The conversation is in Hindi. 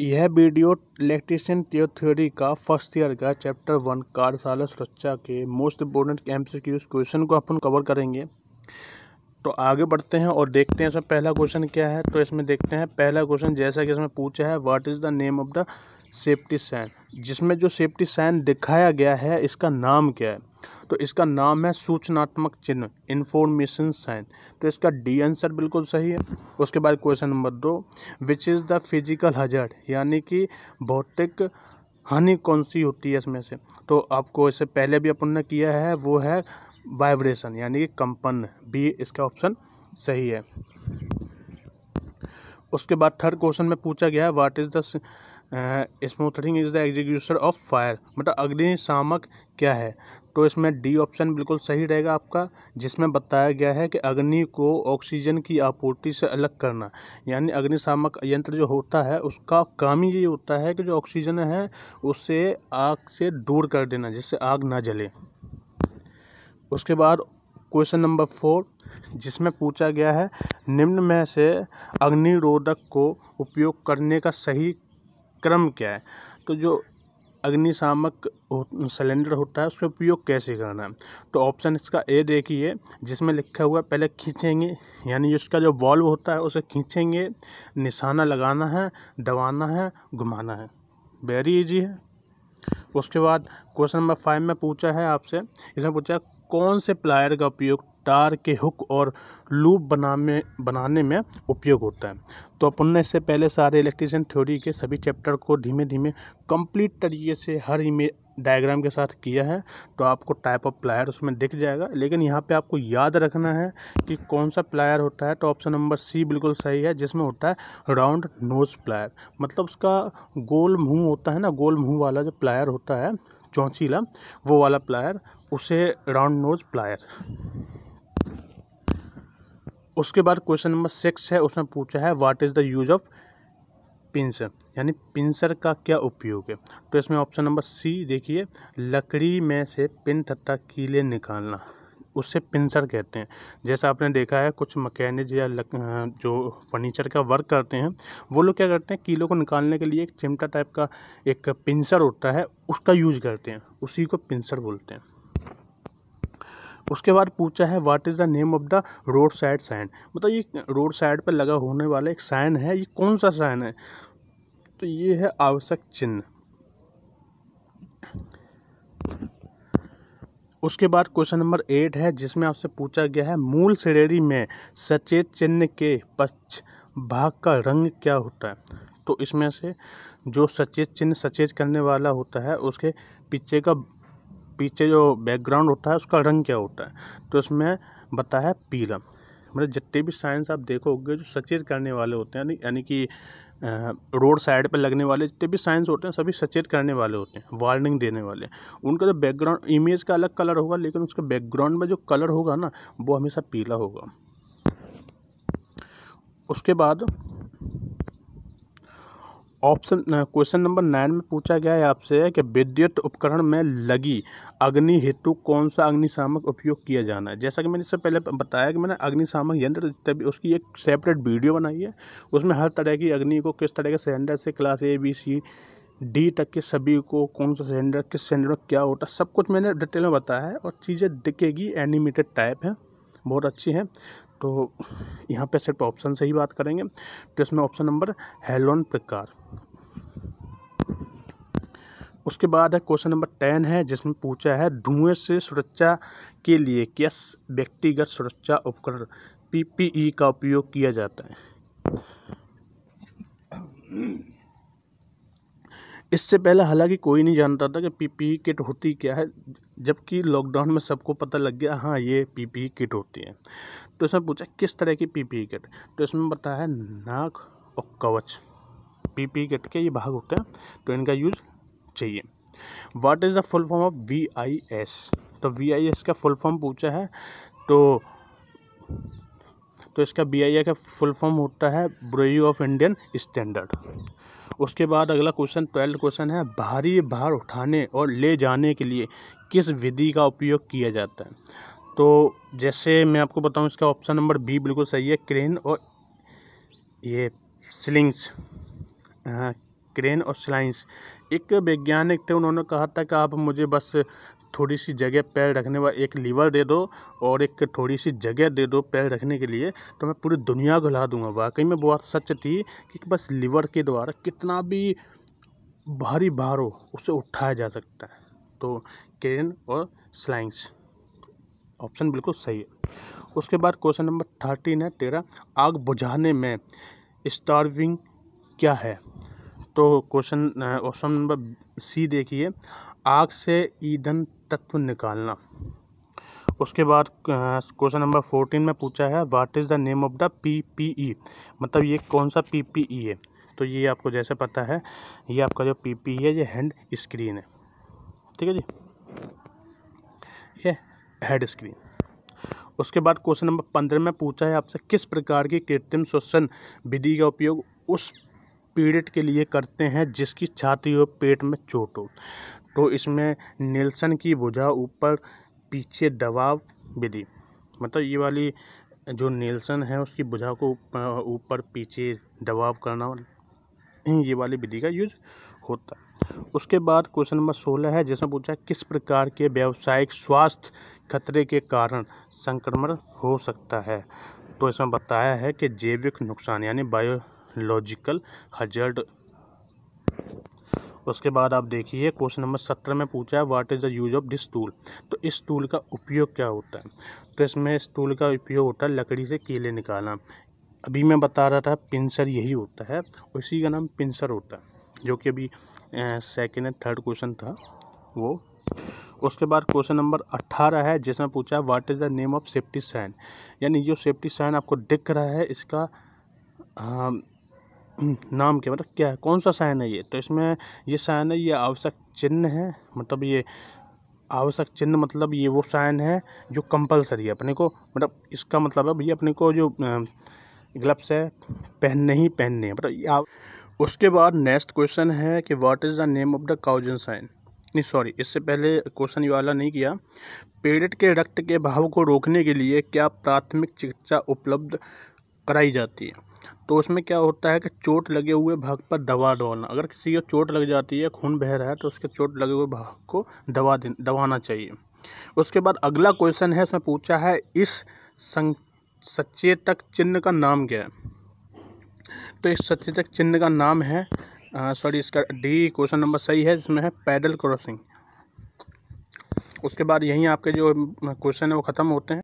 यह वीडियो इलेक्ट्रीशियन थ्योरी का फर्स्ट ईयर का चैप्टर वन कार्यशाला सुरक्षा के most important M C Qs question को अपन कवर करेंगे तो आगे बढ़ते हैं और देखते हैं इसमें पहला क्वेश्चन क्या है तो इसमें देखते हैं पहला क्वेश्चन जैसा कि इसमें पूछा है what is the name of the safety sign जिसमें जो सेफ्टी साइन दिखाया गया है इसका नाम क्या है तो इसका नाम है सूचनात्मक चिन्ह इन्फॉर्मेशन साइन तो इसका डी आंसर बिल्कुल सही है उसके बाद क्वेश्चन नंबर दो which is the physical hazard यानी कि भौतिक हानि कौन सी होती है इसमें से तो आपको इससे पहले भी अपन ने किया है वो है वाइब्रेशन यानी कि कंपन बी इसका ऑप्शन सही है उसके बाद थर्ड क्वेश्चन में पूछा गया है what is the smothering is the execution of fire मतलब अग्निशामक क्या है तो इसमें डी ऑप्शन बिल्कुल सही रहेगा आपका जिसमें बताया गया है कि अग्नि को ऑक्सीजन की आपूर्ति से अलग करना यानी अग्निशामक यंत्र जो होता है उसका काम ही ये होता है कि जो ऑक्सीजन है उसे आग से दूर कर देना जिससे आग ना जले उसके बाद क्वेश्चन नंबर फोर जिसमें पूछा गया है निम्न में से अग्निरोधक को उपयोग करने का सही क्रम क्या है तो जो अग्निशामक सिलेंडर होता है उसका उपयोग कैसे करना है तो ऑप्शन इसका ए देखिए जिसमें लिखा हुआ पहले खींचेंगे यानी उसका जो वॉल्व होता है उसे खींचेंगे निशाना लगाना है दबाना है घुमाना है वेरी इजी है उसके बाद क्वेश्चन नंबर फाइव में पूछा है आपसे इसमें पूछा कौन से प्लायर का उपयोग तार के हुक और लूप बनाने बनाने में उपयोग होता है तो अपन ने इससे पहले सारे इलेक्ट्रिशियन थ्योरी के सभी चैप्टर को धीमे धीमे कंप्लीट तरीके से हर इमेज डायग्राम के साथ किया है तो आपको टाइप ऑफ प्लायर उसमें दिख जाएगा लेकिन यहाँ पे आपको याद रखना है कि कौन सा प्लायर होता है तो ऑप्शन नंबर सी बिल्कुल सही है जिसमें होता है राउंड नोज प्लायर मतलब उसका गोल मुंह होता है ना गोल मुंह वाला जो प्लायर होता है चौंचीला वो वाला प्लायर उसे राउंड नोज प्लायर उसके बाद क्वेश्चन नंबर सिक्स है उसमें पूछा है what is the use of pincer यानी पिंसर का क्या उपयोग है तो इसमें ऑप्शन नंबर सी देखिए लकड़ी में से पिन तथा कीले निकालना उसे पिंसर कहते हैं जैसा आपने देखा है कुछ मकैनिक या लक, जो फर्नीचर का वर्क करते हैं वो लोग क्या करते हैं कीलों को निकालने के लिए एक चिमटा टाइप का एक पिंसर होता है उसका यूज करते हैं उसी को पिंसर बोलते हैं उसके बाद पूछा है what is the name of the road side sign मतलब ये रोड साइड पर लगा होने वाला एक साइन है ये कौन सा साइन है तो ये है आवश्यक चिन्ह उसके बाद क्वेश्चन नंबर एट है जिसमें आपसे पूछा गया है मूल श्रेणी में सचेत चिन्ह के पक्ष भाग का रंग क्या होता है तो इसमें से जो सचेत चिन्ह सचेत करने वाला होता है उसके पीछे का पीछे जो बैकग्राउंड होता है उसका रंग क्या होता है तो इसमें बता है पीला मतलब जितने भी साइंस आप देखोगे जो सचेत करने वाले होते हैं यानी कि रोड साइड पर लगने वाले जितने भी साइंस होते हैं सभी सचेत करने वाले होते हैं वार्निंग देने वाले उनका जो तो बैकग्राउंड इमेज का अलग कलर होगा लेकिन उसके बैकग्राउंड में जो कलर होगा ना वो हमेशा पीला होगा उसके बाद ऑप्शन क्वेश्चन नंबर नाइन में पूछा गया है आपसे कि विद्युत उपकरण में लगी अग्नि हेतु कौन सा अग्निशामक उपयोग किया जाना है जैसा कि मैंने इससे पहले बताया कि मैंने अग्निशामक यंत्र तभी उसकी एक सेपरेट वीडियो बनाई है उसमें हर तरह की अग्नि को किस तरह के सिलेंडर से class A B C D तक के सभी को कौन सा सिलेंडर किस सिलेंडर में क्या होता सब कुछ मैंने डिटेल में बताया है और चीज़ें दिखेगी एनिमेटेड टाइप है बहुत अच्छी है तो यहाँ पे सिर्फ ऑप्शन से ही बात करेंगे तो इसमें ऑप्शन नंबर हेलोन प्रकार उसके बाद है क्वेश्चन नंबर टेन है जिसमें पूछा है धुएं से सुरक्षा के लिए किस व्यक्तिगत सुरक्षा उपकरण पीपीई e का उपयोग किया जाता है इससे पहले हालांकि कोई नहीं जानता था कि पीपीई e किट होती क्या है जबकि लॉकडाउन में सबको पता लग गया हाँ ये पीपीई e किट होती है तो इसमें पूछा किस तरह की पीपी किट तो इसमें बताया नाक और कवच पी किट के ये भाग होते हैं तो इनका यूज़ चाहिए what is the full form of V I S तो वी आई एस का फुल फॉर्म पूछा है तो तो इसका बी आई ए का फुल फॉर्म होता है ब्रोई ऑफ इंडियन स्टैंडर्ड उसके बाद अगला क्वेश्चन ट्वेल्थ क्वेश्चन है भारी भार उठाने और ले जाने के लिए किस विधि का उपयोग किया जाता है तो जैसे मैं आपको बताऊं इसका ऑप्शन नंबर बी बिल्कुल सही है क्रेन और ये स्लिंग्स हाँ क्रेन और स्लाइंस एक वैज्ञानिक थे उन्होंने कहा था कि आप मुझे बस थोड़ी सी जगह पैर रखने वाला एक लीवर दे दो और एक थोड़ी सी जगह दे दो पैर रखने के लिए तो मैं पूरी दुनिया को ला दूंगा वाकई में बहुत सच थी कि बस लीवर के द्वारा कितना भी भारी भार हो उसे उठाया जा सकता है तो क्रेन और स्लाइंग्स ऑप्शन बिल्कुल सही है उसके बाद क्वेश्चन नंबर थर्टीन है तेरह आग बुझाने में स्टार्विंग क्या है तो क्वेश्चन ऑप्शन नंबर सी देखिए आग से ईंधन तत्व निकालना उसके बाद क्वेश्चन नंबर फोर्टीन में पूछा है what is the name of the PPE मतलब ये कौन सा पीपीई e है तो ये आपको जैसे पता है ये आपका जो पीपीई e है ये हैंड स्क्रीन है ठीक है जी ये हेड स्क्रीन उसके बाद क्वेश्चन नंबर पंद्रह में पूछा है आपसे किस प्रकार की कृत्रिम श्वसन विधि का उपयोग उस पीड़ित के लिए करते हैं जिसकी छाती और पेट में चोट हो तो इसमें नेल्सन की भुजा ऊपर पीछे दबाव विधि मतलब ये वाली जो नेल्सन है उसकी भुजा को ऊपर पीछे दबाव करना ये वाली विधि का यूज होता है उसके बाद क्वेश्चन नंबर सोलह है जिसमें पूछा किस प्रकार के व्यावसायिक स्वास्थ्य खतरे के कारण संक्रमण हो सकता है तो इसमें बताया है कि जैविक नुकसान यानी बायोलॉजिकल हजर्ड उसके बाद आप देखिए क्वेश्चन नंबर सत्रह में पूछा है what is the use of this tool तो इस टूल का उपयोग क्या होता है तो इसमें इस टूल का उपयोग होता है लकड़ी से कीले निकालना अभी मैं बता रहा था पिंसर यही होता है उसी का नाम पिंसर होता है जो कि अभी सेकेंड एंड थर्ड क्वेश्चन था वो उसके बाद क्वेश्चन नंबर अट्ठारह है जिसमें पूछा what is the name of safety sign यानी जो सेफ्टी साइन आपको दिख रहा है इसका आ, नाम क्या मतलब क्या है कौन सा साइन है ये तो इसमें ये साइन है ये आवश्यक चिन्ह है मतलब ये आवश्यक चिन्ह मतलब ये वो साइन है जो कंपलसरी है अपने को मतलब इसका मतलब है भैया अपने को जो ग्लब्स है पहनने ही पहनने हैं मतलब उसके बाद नेक्स्ट क्वेश्चन है कि what is the name of the cousin sign नहीं सॉरी इससे पहले क्वेश्चन ये वाला नहीं किया पेड़ के रक्त के भाव को रोकने के लिए क्या प्राथमिक चिकित्सा उपलब्ध कराई जाती है तो उसमें क्या होता है कि चोट लगे हुए भाग पर दवा दौड़ना अगर किसी को चोट लग जाती है खून बह रहा है तो उसके चोट लगे हुए भाग को दवा दे दवाना चाहिए उसके बाद अगला क्वेश्चन है उसमें पूछा है इस सं सचेतक चिन्ह का नाम क्या है तो इस सचेतक चिन्ह का नाम है सॉरी हाँ, इसका डी क्वेश्चन नंबर सही है जिसमें है पैडल क्रॉसिंग उसके बाद यहीं आपके जो क्वेश्चन है वो ख़त्म होते हैं